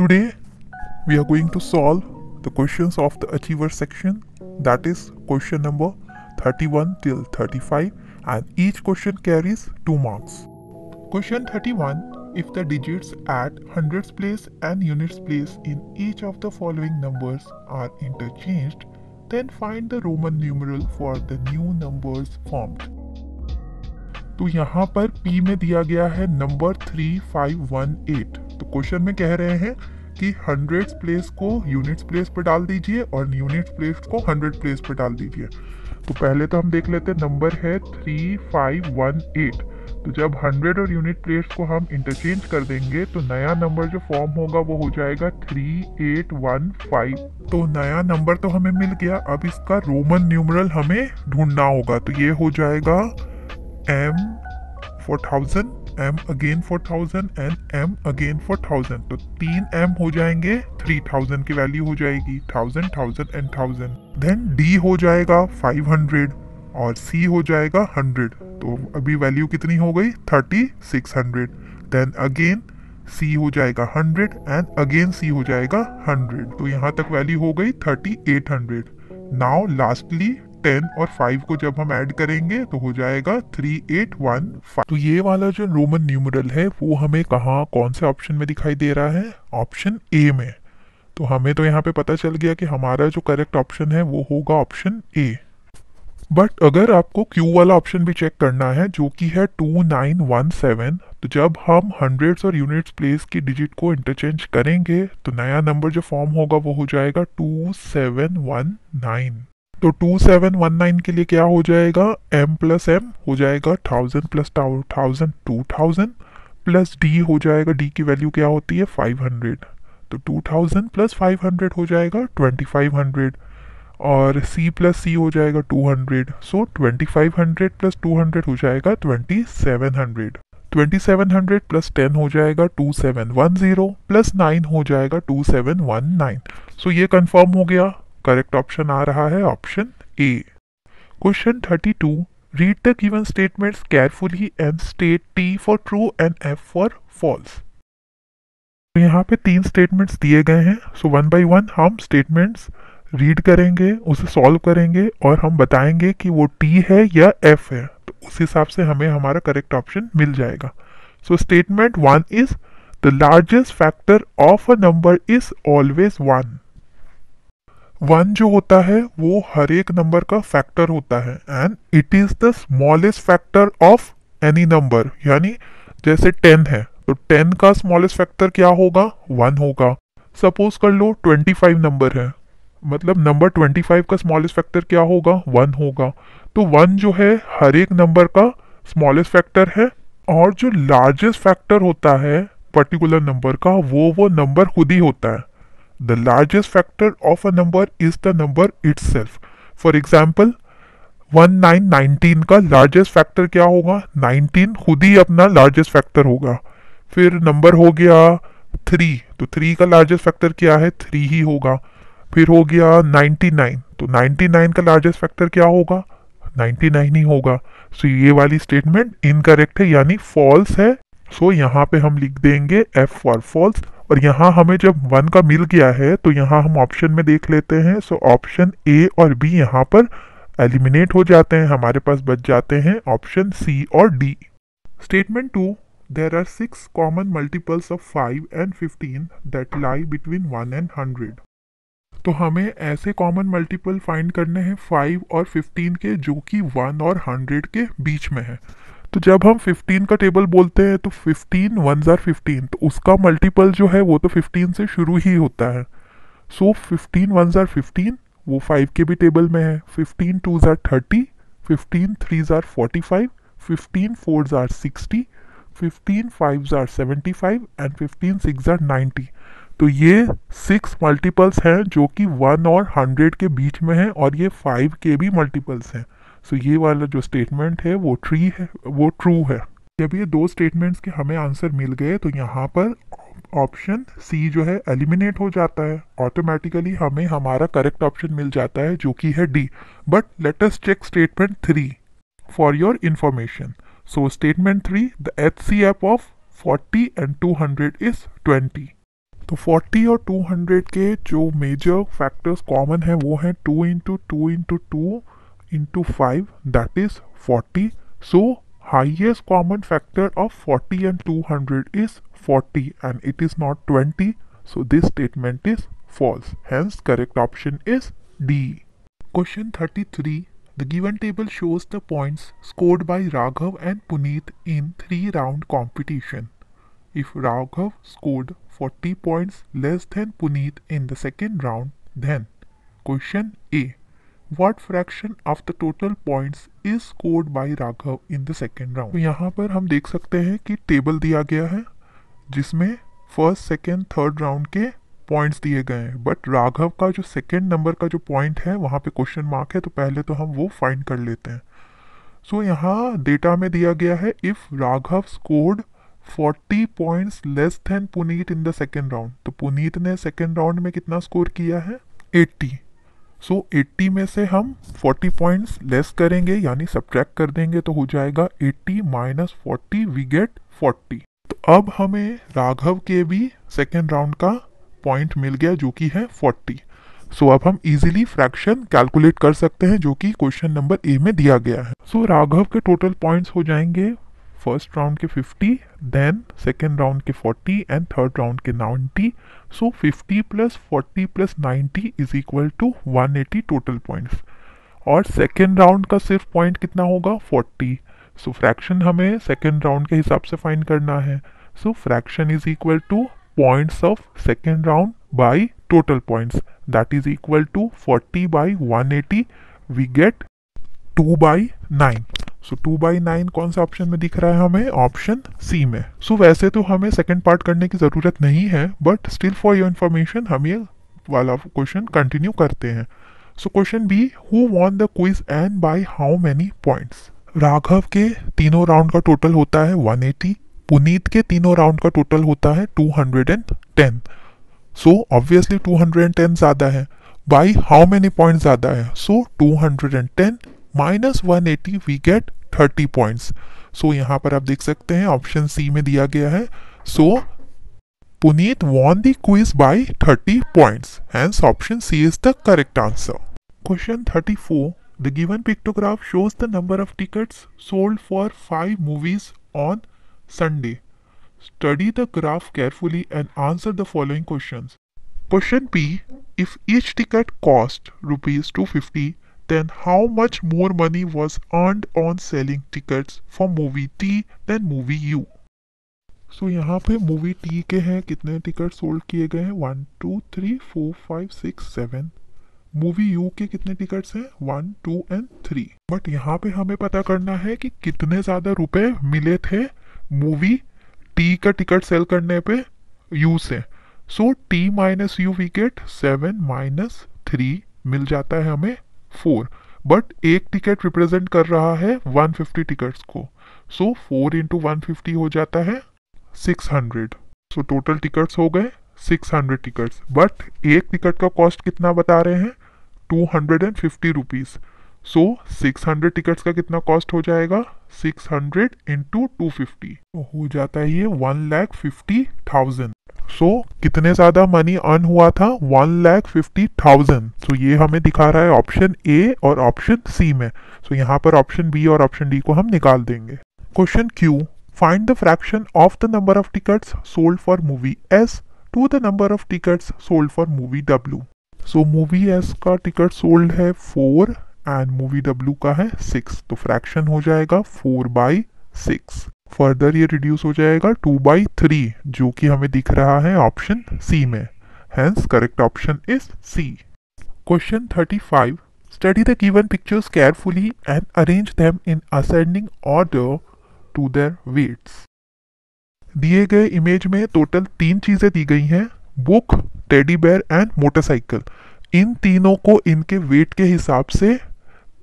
Today, we are going to solve the questions of the achiever section that is question number 31 till 35 and each question carries 2 marks. Question 31 If the digits at hundreds place and units place in each of the following numbers are interchanged, then find the Roman numeral for the new numbers formed. तो यहाँ पर P में दिया गया है number 3518 तो question में कह रहे हैं कि हंड्रेड प्लेस को यूनिट्स प्लेस पर डाल दीजिए और यूनिट्स प्लेस को हंड्रेड प्लेस पर डाल दीजिए तो पहले तो हम देख लेते हैं नंबर है थ्री फाइव वन एट तो जब हंड्रेड और यूनिट प्लेस को हम इंटरचेंज कर देंगे तो नया नंबर जो फॉर्म होगा वो हो जाएगा थ्री एट वन फाइव तो नया नंबर तो हमें मिल गया अब इसका रोमन न्यूमरल हमें ढूंढना होगा तो ये हो जाएगा M four thousand M again four thousand and M again four thousand तो तीन एम हो जाएंगे थ्री थाउजेंड की वैल्यू हो जाएगी thousand thousand and thousand then D हो जाएगा फाइव हंड्रेड और सी हो जाएगा हंड्रेड तो अभी वैल्यू कितनी हो गई thirty six hundred then again C हो जाएगा हंड्रेड एंड अगेन सी हो जाएगा हंड्रेड तो यहाँ तक वैल्यू हो गई thirty eight hundred now lastly ten और फाइव को जब हम ऐड करेंगे तो हो जाएगा थ्री एट वन फाइव तो ये वाला जो रोमन न्यूमरल है वो हमें कहा कौन से ऑप्शन में दिखाई दे रहा है ऑप्शन ए में तो हमें तो यहाँ पे पता चल गया कि हमारा जो करेक्ट ऑप्शन है वो होगा ऑप्शन ए बट अगर आपको क्यू वाला ऑप्शन भी चेक करना है जो कि है टू नाइन वन सेवन तो जब हम हंड्रेड्स और यूनिट्स प्लेस की डिजिट को इंटरचेंज करेंगे तो नया नंबर जो फॉर्म होगा वो हो जाएगा टू सेवन वन नाइन तो टू सेवन वन नाइन के लिए क्या हो जाएगा एम प्लस एम हो जाएगा thousand plus thousand two thousand plus D हो जाएगा डी की वैल्यू क्या होती है फाइव हंड्रेड तो two thousand plus five hundred हो जाएगा ट्वेंटी फाइव हंड्रेड और सी प्लस सी हो जाएगा two hundred so twenty five hundred plus two hundred हो जाएगा twenty seven hundred twenty seven hundred plus ten हो जाएगा two seven one zero plus nine हो जाएगा two seven one nine so ये confirm हो गया करेक्ट ऑप्शन आ रहा है option A question two read the given statement carefully and state T for true and F for false तो यहाँ पे तीन स्टेटमेंट्स दिए गए हैं सो वन बाय वन हम स्टेटमेंट्स रीड करेंगे उसे सॉल्व करेंगे और हम बताएंगे कि वो टी है या एफ है तो उस हिसाब से हमें हमारा करेक्ट ऑप्शन मिल जाएगा so statement one is the largest factor of a number is always one one जो होता है वो हर एक नंबर का फैक्टर होता है and it is the smallest factor of any number यानी जैसे टेन है तो टेन का स्मॉलेस्ट फैक्टर क्या होगा वन होगा सपोज कर लो ट्वेंटी फाइव नंबर है मतलब नंबर ट्वेंटी फाइव का स्मॉलेस्ट फैक्टर क्या होगा वन होगा तो वन जो है हर एक नंबर का स्मॉलेस्ट फैक्टर है और जो लार्जेस्ट फैक्टर होता है पर्टिकुलर नंबर का वो वो नंबर खुद ही होता है The largest factor of a number is the number itself. for example 1919 का लार्जेस्ट फैक्टर क्या होगा नाइनटीन खुद ही अपना लार्जेस्ट फैक्टर होगा फिर नंबर हो गया थ्री तो थ्री का लार्जेस्ट फैक्टर क्या है थ्री ही होगा फिर हो गया नाइन्टी नाइन तो नाइन्टी नाइन का लार्जेस्ट फैक्टर क्या होगा नाइन्टी नाइन ही होगा सो so ये वाली स्टेटमेंट इनकरेक्ट है यानी फॉल्स है सो so, यहाँ पे हम लिख देंगे एफ फॉर फॉल्स और यहाँ हमें जब वन का मिल गया है तो यहाँ हम ऑप्शन में देख लेते हैं सो ऑप्शन ए और बी यहाँ पर एलिमिनेट हो जाते हैं हमारे पास बच जाते हैं ऑप्शन सी और D statement two there are six common multiples of five and fifteen that lie between one and hundred तो हमें ऐसे कॉमन मल्टीपल फाइंड करने हैं फाइव और फिफ्टीन के जो कि वन और हंड्रेड के बीच में है तो जब हम 15 का टेबल बोलते हैं तो 15 वन ज़ार फिफ्टीन तो उसका मल्टीपल जो है वो तो 15 से शुरू ही होता है सो फिफ्टीन वन ज़ार फिफ्टीन वो फाइव के भी टेबल में है फिफ्टीन टू ज़ार थर्टी फिफ्टीन थ्री ज़ार फोर्टी फाइव फिफ्टीन फोर ज़ार सिक्सटी फिफ्टीन फाइव ज़ार seventy five and fifteen six ज़ार नाइन्टी तो ये सिक्स मल्टीपल्स हैं जो कि वन और हंड्रेड के बीच में हैं और ये फाइव के भी मल्टीपल्स हैं सो ये वाला जो स्टेटमेंट है वो ट्री है वो ट्रू है जब ये दो स्टेटमेंट्स के हमें आंसर मिल गए तो यहाँ पर ऑप्शन सी जो है एलिमिनेट हो जाता है ऑटोमेटिकली हमें हमारा करेक्ट ऑप्शन मिल जाता है जो कि है D but let us check statement three for your information so statement three the H C F of forty and two hundred is twenty तो फोर्टी और टू हंड्रेड के जो मेजर फैक्टर्स कॉमन है वो है two into two into two into 5 that is 40. So highest common factor of 40 and 200 is 40 and it is not 20. So this statement is false. Hence correct option is D. Question 33. The given table shows the points scored by Raghav and Puneet in 3 round competition. If Raghav scored 40 points less than Puneet in the second round, then question A. What fraction of the total points is scored by Raghav in the second round यहाँ पर हम देख सकते हैं कि table दिया गया है जिसमें फर्स्ट सेकेंड थर्ड राउंड के पॉइंट्स दिए गए हैं बट राघव का जो सेकेंड नंबर का जो पॉइंट है वहाँ पे क्वेश्चन मार्क है तो पहले तो हम वो फाइंड कर लेते हैं सो so, यहाँ डेटा में दिया गया है if Raghav scored 40 points less than Puneet in the second round तो पुनीत ने सेकेंड राउंड में कितना स्कोर किया है 80 सो so, 80 में से हम 40 पॉइंट्स लेस करेंगे यानी सब्ट्रैक्ट कर देंगे तो हो जाएगा 80 minus forty we get forty तो अब हमें राघव के भी सेकेंड राउंड का पॉइंट मिल गया जो कि है 40 सो so, अब हम इजीली फ्रैक्शन कैलकुलेट कर सकते हैं जो कि क्वेश्चन नंबर ए में दिया गया है सो so, राघव के टोटल पॉइंट्स हो जाएंगे फर्स्ट राउंड के 50 देन सेकेंड राउंड के 40 एंड थर्ड राउंड के 90 so 50 plus 40 plus 90 is equal to 180 total points और सेकेंड राउंड का सिर्फ पॉइंट कितना होगा 40 सो so, फ्रैक्शन हमें सेकेंड राउंड के हिसाब से फाइंड करना है so fraction is equal to points of second round by total points that is equal to 40 by 180 we get 2 by 9 so two by nine कौन सा ऑप्शन में दिख रहा है हमें ऑप्शन सी में सो so, वैसे तो हमें सेकेंड पार्ट करने की ज़रूरत नहीं है but still for your information हम ये वाला क्वेश्चन कंटिन्यू करते हैं so question B who won the quiz and by how many points Raghav के तीनों राउंड का टोटल होता है 180 पुनीत के तीनों राउंड का टोटल होता है 210 सो ऑब्वियसली 210 ज़्यादा है बाई हाउ मैनी पॉइंट ज़्यादा है so so, 210 minus one eighty we get thirty points so यहाँ पर आप देख सकते हैं ऑप्शन सी में दिया गया है so Puneet won the quiz by thirty points hence option C is the correct answer question thirty four the given pictograph shows the number of ticket sold for five movies on Sunday study the graph carefully and answer the following question question B if each ticket cost rupees two fifty then how much more money was earned on selling tickets for movie T than movie U. So so, यहाँ पे movie T के हैं कितने ticket sold किए गए हैं one two three four five six seven movie U के कितने टिकट्स हैं one two and three but यहाँ पे हमें पता करना है कि कितने ज़्यादा रुपए मिले थे मूवी टी का टिकट सेल करने पे यू से so T minus U wicket seven minus three मिल जाता है हमें फोर बट एक टिकट रिप्रेजेंट कर रहा है 150 टिकट्स को सो फोर इंटू वन हो जाता है 600 सो टोटल टिकट्स हो गए 600 टिकट्स बट एक टिकट का कॉस्ट कितना बता रहे हैं two hundred and fifty rupees so six hundred tickets का कितना कॉस्ट हो जाएगा six hundred into two fifty हो जाता है ये one lakh fifty thousand so कितने ज़्यादा मनी अर्न हुआ था one lakh fifty thousand so ये हमें दिखा रहा है ऑप्शन ए और ऑप्शन सी में सो so, यहाँ पर ऑप्शन बी और ऑप्शन डी को हम निकाल देंगे question Q find the fraction of the number of tickets sold for movie S to the number of tickets sold for movie W so movie S का ticket sold है four and movie W का है six तो fraction हो जाएगा four by six further ये reduce हो जाएगा टू बाई थ्री जो कि हमें दिख रहा है ऑप्शन सी में hence correct option is C question thirty five study the given pictures carefully and arrange them in ascending order to their weights दिए गए इमेज में टोटल तीन चीज़ें दी गई हैं book teddy bear and motorcycle इन तीनों को इनके वेट के हिसाब से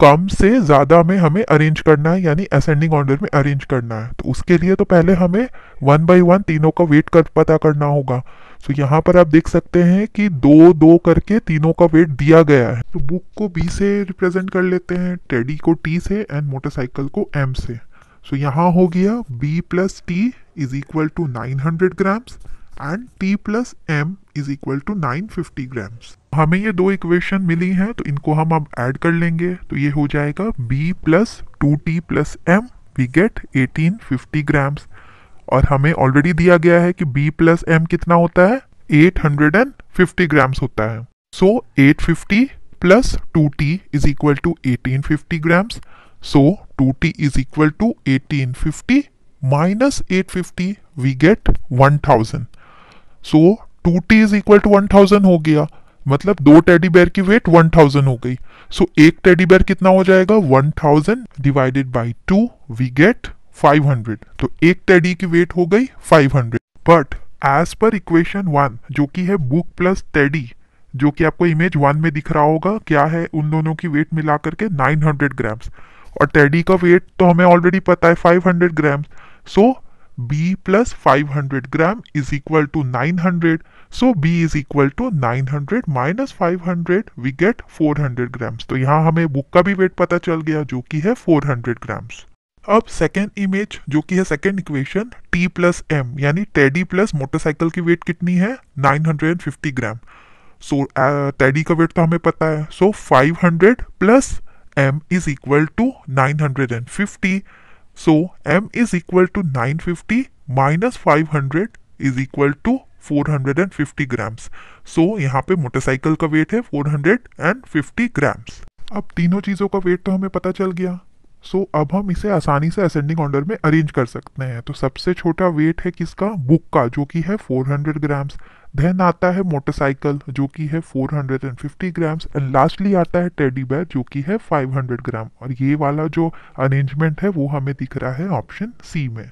कम से ज़्यादा में हमें अरेंज करना है यानी असेंडिंग ऑर्डर में अरेंज करना है तो उसके लिए तो पहले हमें वन बाई वन तीनों का वेट कर पता करना होगा तो यहाँ पर आप देख सकते हैं कि दो दो करके तीनों का वेट दिया गया है तो बुक को बी से रिप्रेजेंट कर लेते हैं टेडी को टी से एंड मोटरसाइकिल को एम से सो तो so, यहाँ हो गया B plus T is equal to nine hundred grams and T plus M is equal to nine fifty grams हमें ये दो इक्वेशन मिली हैं तो इनको हम अब ऐड कर लेंगे तो ये हो जाएगा B plus two T plus M we get eighteen fifty grams और हमें ऑलरेडी दिया गया है कि बी प्लस एम कितना होता है eight hundred and fifty grams होता है so eight fifty plus two T is equal to eighteen fifty grams so two T is equal to eighteen fifty minus eight fifty we get one thousand so two T is equal to one thousand हो गया मतलब दो teddy bear की weight one thousand हो गई so so, एक teddy bear कितना हो जाएगा one thousand divided by two we get five hundred तो एक टेडी की वेट हो गई five hundred but as per equation one जो कि है बुक प्लस टेडी जो कि आपको इमेज वन में दिख रहा होगा क्या है उन दोनों की वेट मिला करके नाइन हंड्रेड ग्राम्स और टेडी का वेट तो हमें ऑलरेडी पता है five hundred grams so B plus 500 gram is equal to 900. So B is equal to 900 minus 500 we get 400 grams. तो यहाँ हमें बुक का भी वेट पता चल गया जो कि है 400 grams अब सेकेंड इमेज जो कि है second equation t plus m यानी टेडी प्लस मोटरसाइकिल की वेट कितनी है 950 ग्राम सो so, टेडी का वेट तो हमें पता है so so, 500 plus m is equal to 950 So m is equal to 950 minus 500 is equal to 450 grams. so, यहाँ पे मोटरसाइकिल का वेट है 450 grams. अब तीनों चीज़ों का वेट तो हमें पता चल गया सो so, अब हम इसे आसानी से असेंडिंग ऑर्डर में अरेंज कर सकते हैं तो सबसे छोटा वेट है किसका बुक का जो कि है 400 ग्राम्स देन आता है मोटरसाइकिल जो कि है 450 ग्राम्स एंड लास्टली आता है टेडी बैर जो कि है 500 ग्राम और ये वाला जो अरेंजमेंट है वो हमें दिख रहा है ऑप्शन सी में